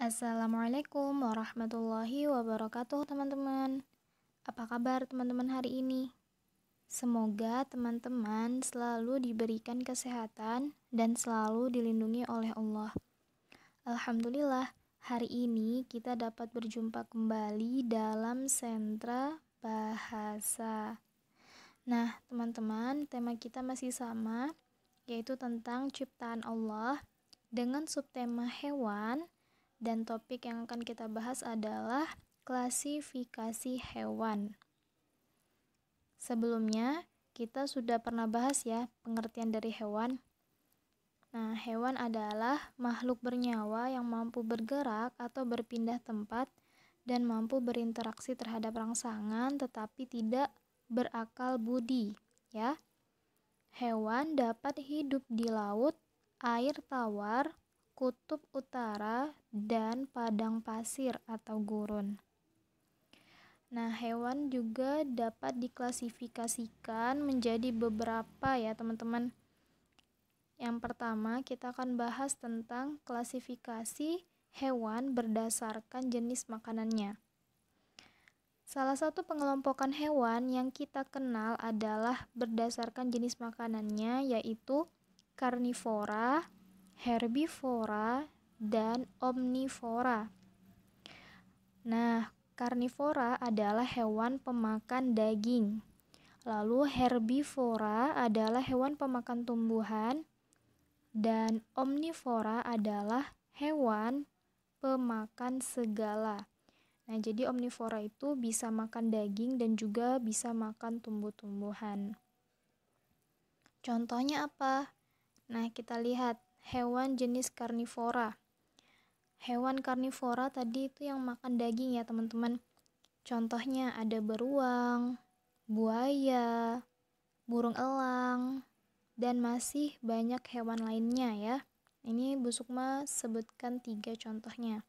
Assalamualaikum warahmatullahi wabarakatuh teman-teman Apa kabar teman-teman hari ini? Semoga teman-teman selalu diberikan kesehatan dan selalu dilindungi oleh Allah Alhamdulillah, hari ini kita dapat berjumpa kembali dalam sentra bahasa Nah teman-teman, tema kita masih sama yaitu tentang ciptaan Allah dengan subtema hewan dan topik yang akan kita bahas adalah klasifikasi hewan. Sebelumnya, kita sudah pernah bahas ya pengertian dari hewan. Nah, hewan adalah makhluk bernyawa yang mampu bergerak atau berpindah tempat dan mampu berinteraksi terhadap rangsangan tetapi tidak berakal budi, ya. Hewan dapat hidup di laut, air tawar, kutub utara, dan padang pasir atau gurun. Nah, hewan juga dapat diklasifikasikan menjadi beberapa ya, teman-teman. Yang pertama, kita akan bahas tentang klasifikasi hewan berdasarkan jenis makanannya. Salah satu pengelompokan hewan yang kita kenal adalah berdasarkan jenis makanannya, yaitu karnivora, herbivora, dan omnivora. Nah, karnivora adalah hewan pemakan daging. Lalu herbivora adalah hewan pemakan tumbuhan dan omnivora adalah hewan pemakan segala. Nah, jadi omnivora itu bisa makan daging dan juga bisa makan tumbuh-tumbuhan. Contohnya apa? Nah, kita lihat hewan jenis karnivora. Hewan karnivora tadi itu yang makan daging ya teman-teman. Contohnya ada beruang, buaya, burung elang, dan masih banyak hewan lainnya ya. Ini Bu Sukma sebutkan tiga contohnya.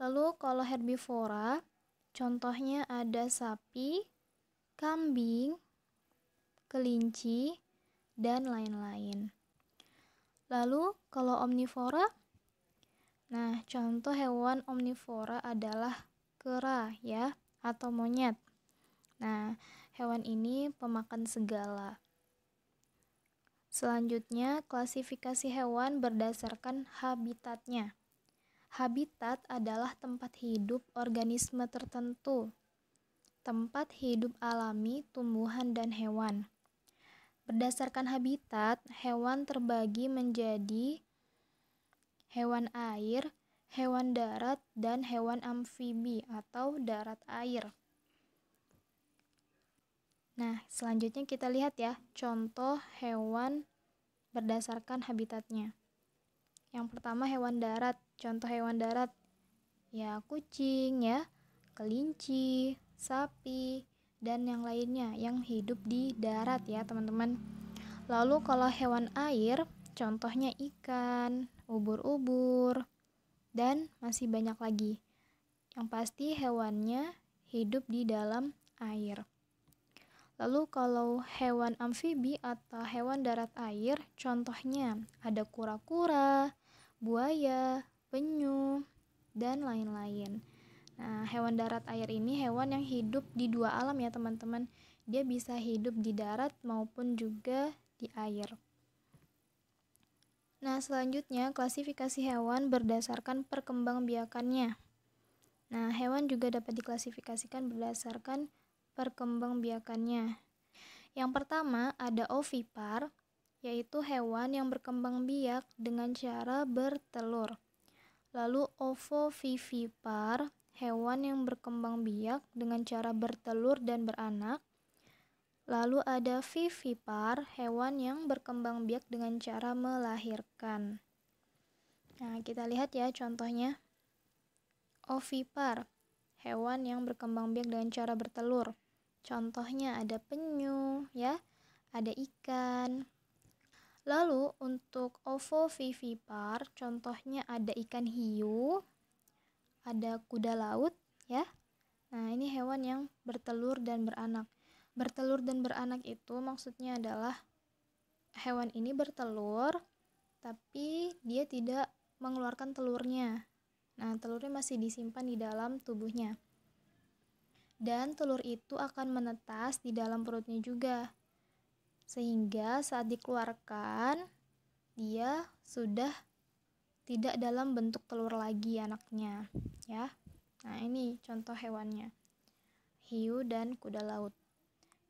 Lalu kalau herbivora, contohnya ada sapi, kambing, kelinci, dan lain-lain. Lalu kalau omnivora, nah contoh hewan omnivora adalah kera ya atau monyet. Nah, hewan ini pemakan segala. Selanjutnya, klasifikasi hewan berdasarkan habitatnya. Habitat adalah tempat hidup organisme tertentu, tempat hidup alami tumbuhan dan hewan. Berdasarkan habitat, hewan terbagi menjadi hewan air, hewan darat, dan hewan amfibi atau darat air. Nah, selanjutnya kita lihat ya contoh hewan berdasarkan habitatnya. Yang pertama hewan darat. Contoh hewan darat ya kucing ya, kelinci, sapi, dan yang lainnya yang hidup di darat ya teman-teman. Lalu kalau hewan air, contohnya ikan, ubur-ubur, dan masih banyak lagi. Yang pasti hewannya hidup di dalam air. Lalu kalau hewan amfibi atau hewan darat air, contohnya ada kura-kura, buaya, penyu, dan lain-lain. Nah, hewan darat air ini hewan yang hidup di dua alam ya, teman-teman. Dia bisa hidup di darat maupun juga di air. Nah, selanjutnya klasifikasi hewan berdasarkan perkembangbiakannya. Nah, hewan juga dapat diklasifikasikan berdasarkan perkembangbiakannya. Yang pertama ada ovipar, yaitu hewan yang berkembang biak dengan cara bertelur. Lalu ovovivipar hewan yang berkembang biak dengan cara bertelur dan beranak. Lalu ada vivipar, hewan yang berkembang biak dengan cara melahirkan. Nah, kita lihat ya contohnya. Ovipar, hewan yang berkembang biak dengan cara bertelur. Contohnya ada penyu, ya, ada ikan. Lalu untuk ovovivipar, contohnya ada ikan hiu, ada kuda laut ya. Nah, ini hewan yang bertelur dan beranak. Bertelur dan beranak itu maksudnya adalah hewan ini bertelur tapi dia tidak mengeluarkan telurnya. Nah, telurnya masih disimpan di dalam tubuhnya. Dan telur itu akan menetas di dalam perutnya juga. Sehingga saat dikeluarkan, dia sudah tidak dalam bentuk telur lagi anaknya, ya. Nah, ini contoh hewannya. Hiu dan kuda laut.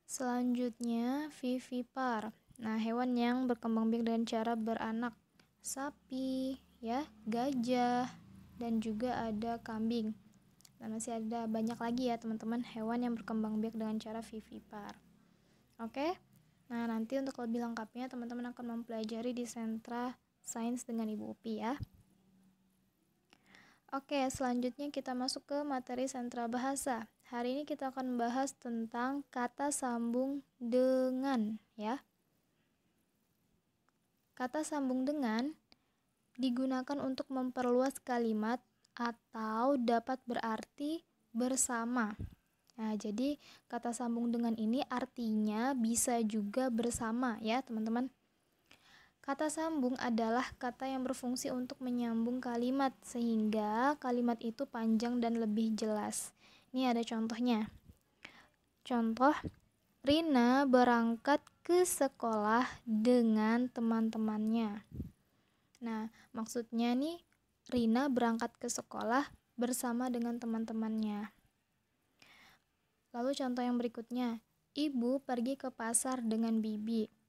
Selanjutnya, vivipar. Nah, hewan yang berkembang biak dengan cara beranak. Sapi, ya, gajah, dan juga ada kambing. Dan masih ada banyak lagi ya, teman-teman, hewan yang berkembang biak dengan cara vivipar. Oke? Nah, nanti untuk lebih lengkapnya teman-teman akan mempelajari di sentra sains dengan Ibu Upi ya. Oke, selanjutnya kita masuk ke materi sentra bahasa. Hari ini kita akan membahas tentang kata sambung dengan, ya. Kata sambung dengan digunakan untuk memperluas kalimat atau dapat berarti bersama. Nah, jadi kata sambung dengan ini artinya bisa juga bersama ya, teman-teman. Kata sambung adalah kata yang berfungsi untuk menyambung kalimat sehingga kalimat itu panjang dan lebih jelas. Ini ada contohnya. Contoh, Rina berangkat ke sekolah dengan teman-temannya. Nah, maksudnya nih Rina berangkat ke sekolah bersama dengan teman-temannya. Lalu contoh yang berikutnya, ibu pergi ke pasar dengan bibi.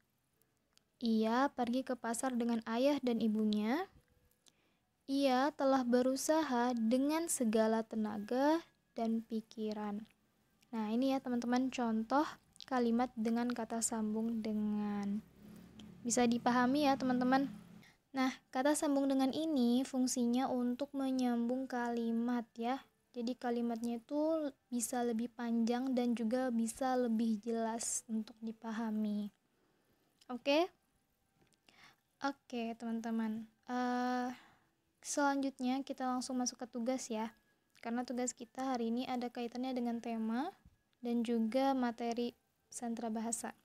Ia pergi ke pasar dengan ayah dan ibunya. Ia telah berusaha dengan segala tenaga dan pikiran. Nah, ini ya, teman-teman, contoh kalimat dengan kata sambung dengan bisa dipahami ya, teman-teman. Nah, kata sambung dengan ini fungsinya untuk menyambung kalimat ya. Jadi kalimatnya itu bisa lebih panjang dan juga bisa lebih jelas untuk dipahami. Oke. Okay? Oke, teman-teman. Uh, selanjutnya kita langsung masuk ke tugas ya. Karena tugas kita hari ini ada kaitannya dengan tema dan juga materi sentra bahasa.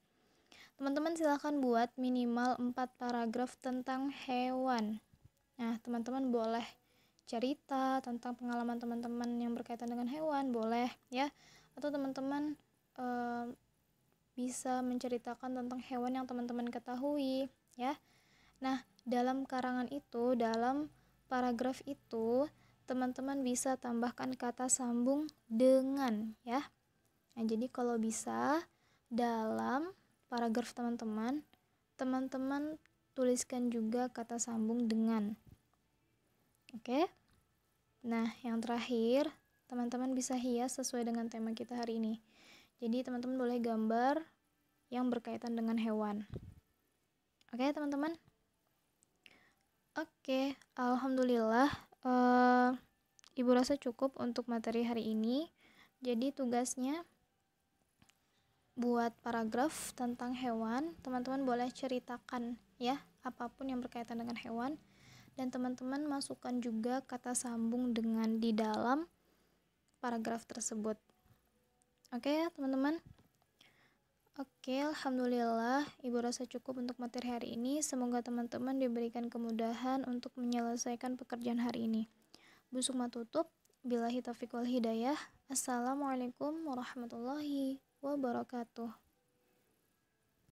Teman-teman silahkan buat minimal 4 paragraf tentang hewan. Nah, teman-teman boleh cerita tentang pengalaman teman-teman yang berkaitan dengan hewan, boleh ya. Atau teman-teman uh, bisa menceritakan tentang hewan yang teman-teman ketahui, ya. Nah, dalam karangan itu, dalam paragraf itu, teman-teman bisa tambahkan kata sambung dengan ya. Nah, jadi kalau bisa dalam paragraf teman-teman, teman-teman tuliskan juga kata sambung dengan. Oke. Nah, yang terakhir, teman-teman bisa hias sesuai dengan tema kita hari ini. Jadi, teman-teman boleh gambar yang berkaitan dengan hewan. Oke, teman-teman. Oke, alhamdulillah uh, Ibu rasa cukup untuk materi hari ini. Jadi tugasnya buat paragraf tentang hewan, teman-teman boleh ceritakan ya apapun yang berkaitan dengan hewan dan teman-teman masukkan juga kata sambung dengan di dalam paragraf tersebut. Oke ya, teman-teman. Oke, alhamdulillah Ibu rasa cukup untuk materi hari ini. Semoga teman-teman diberikan kemudahan untuk menyelesaikan pekerjaan hari ini. Bu Sukma tutup. Bilahi taufiq wal hidayah. Assalamualaikum warahmatullahi wabarakatuh.